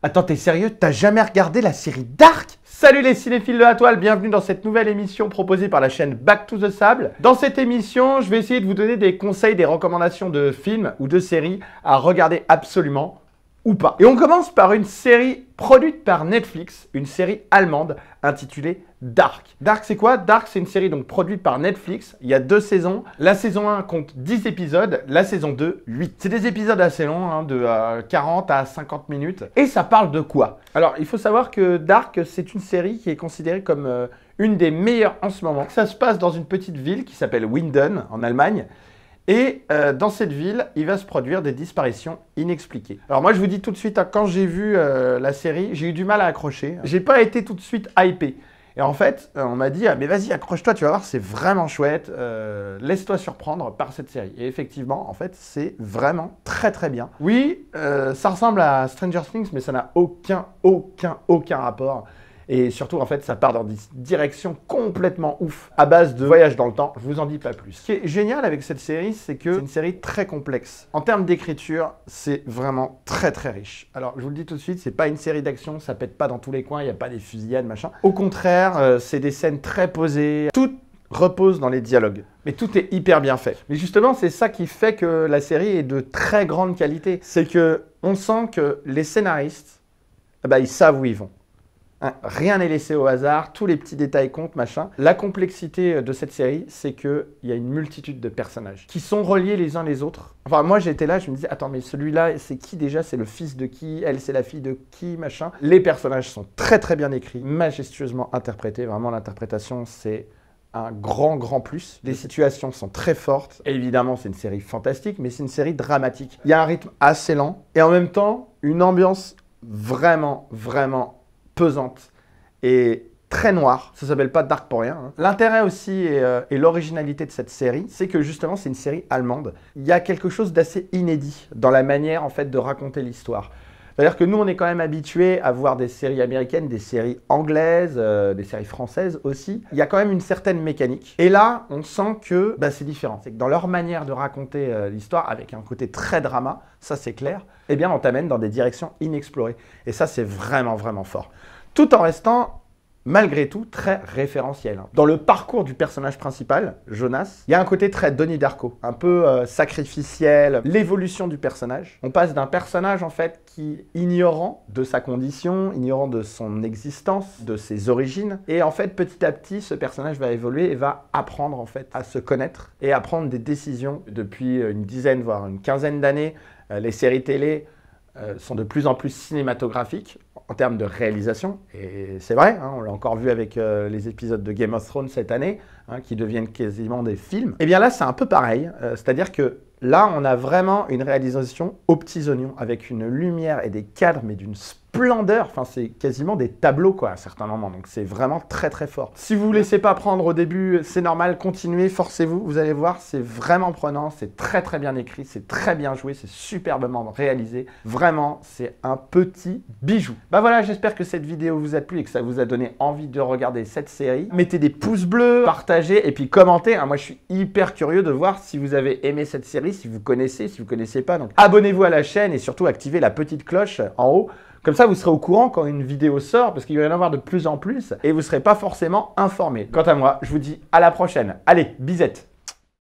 Attends, t'es sérieux T'as jamais regardé la série Dark Salut les cinéphiles de la toile, bienvenue dans cette nouvelle émission proposée par la chaîne Back to the Sable. Dans cette émission, je vais essayer de vous donner des conseils, des recommandations de films ou de séries à regarder absolument et on commence par une série produite par Netflix, une série allemande intitulée Dark. Dark c'est quoi Dark c'est une série donc produite par Netflix, il y a deux saisons. La saison 1 compte 10 épisodes, la saison 2 8. C'est des épisodes assez longs, hein, de 40 euh, à 50 minutes. Et ça parle de quoi Alors il faut savoir que Dark c'est une série qui est considérée comme euh, une des meilleures en ce moment. Ça se passe dans une petite ville qui s'appelle Winden en Allemagne. Et euh, dans cette ville, il va se produire des disparitions inexpliquées. Alors moi, je vous dis tout de suite, hein, quand j'ai vu euh, la série, j'ai eu du mal à accrocher. Hein. J'ai pas été tout de suite hypé. Et en fait, euh, on m'a dit, ah, mais vas-y, accroche-toi, tu vas voir, c'est vraiment chouette, laisse-toi surprendre par cette série. Et effectivement, en fait, c'est vraiment très très bien. Oui, ça ressemble à Stranger Things, mais ça n'a aucun, aucun, aucun rapport. Et surtout, en fait, ça part dans des directions complètement ouf, à base de voyages dans le temps. Je vous en dis pas plus. Ce qui est génial avec cette série, c'est que c'est une série très complexe. En termes d'écriture, c'est vraiment très très riche. Alors, je vous le dis tout de suite, c'est pas une série d'action, ça pète pas dans tous les coins, il n'y a pas des fusillades, machin. Au contraire, euh, c'est des scènes très posées. Tout repose dans les dialogues. Mais tout est hyper bien fait. Mais justement, c'est ça qui fait que la série est de très grande qualité. C'est que on sent que les scénaristes, bah, ils savent où ils vont. Hein, rien n'est laissé au hasard, tous les petits détails comptent, machin. La complexité euh, de cette série, c'est qu'il y a une multitude de personnages qui sont reliés les uns les autres. Enfin, moi j'étais là, je me disais, attends, mais celui-là, c'est qui déjà C'est le fils de qui Elle, c'est la fille de qui Machin. Les personnages sont très très bien écrits, majestueusement interprétés. Vraiment, l'interprétation, c'est un grand, grand plus. Les situations sont très fortes. Évidemment, c'est une série fantastique, mais c'est une série dramatique. Il y a un rythme assez lent et en même temps, une ambiance vraiment, vraiment pesante et très noire. Ça s'appelle pas Dark pour rien. Hein. L'intérêt aussi euh, et, l'originalité de cette série, c'est que justement c'est une série allemande. Il y a quelque chose d'assez inédit dans la manière en fait de raconter l'histoire. C'est-à-dire que nous, on est quand même habitué à voir des séries américaines, des séries anglaises, euh, des séries françaises aussi. Il y a quand même une certaine mécanique. Et là, on sent que bah, c'est différent. C'est que dans leur manière de raconter euh, l'histoire, avec un côté très drama, ça c'est clair, eh bien on t'amène dans des directions inexplorées. Et ça, c'est vraiment, vraiment fort tout en restant malgré tout très référentiel. Dans le parcours du personnage principal, Jonas, il y a un côté très Denis Darko, un peu euh, sacrificiel, l'évolution du personnage. On passe d'un personnage en fait qui ignorant de sa condition, ignorant de son existence, de ses origines et en fait petit à petit ce personnage va évoluer et va apprendre en fait à se connaître et à prendre des décisions depuis euh, une dizaine voire une quinzaine d'années, euh, les séries télé sont de plus en plus cinématographiques en termes de réalisation, et c'est vrai, hein, on l'a encore vu avec euh, les épisodes de Game of Thrones cette année, Hein, qui deviennent quasiment des films. Et eh bien là, c'est un peu pareil, euh, c'est-à-dire que là, on a vraiment une réalisation aux petits oignons, avec une lumière et des cadres, mais d'une splendeur. Enfin, c'est quasiment des tableaux, quoi, à certains moments. Donc, c'est vraiment très, très fort. Si vous vous laissez pas prendre au début, c'est normal, continuez, forcez-vous. Vous allez voir, c'est vraiment prenant, c'est très, très bien écrit, c'est très bien joué, c'est superbement réalisé. Vraiment, c'est un petit bijou. Bah voilà, j'espère que cette vidéo vous a plu et que ça vous a donné envie de regarder cette série. Mettez des pouces bleus, partagez et puis commentez, hein. moi, je suis hyper curieux de voir si vous avez aimé cette série, si vous connaissez, si vous connaissez pas. Donc, abonnez-vous à la chaîne et surtout activez la petite cloche en haut. Comme ça, vous serez au courant quand une vidéo sort, parce qu'il va y en avoir de plus en plus, et vous ne serez pas forcément informé. Quant à moi, je vous dis à la prochaine. Allez, bisette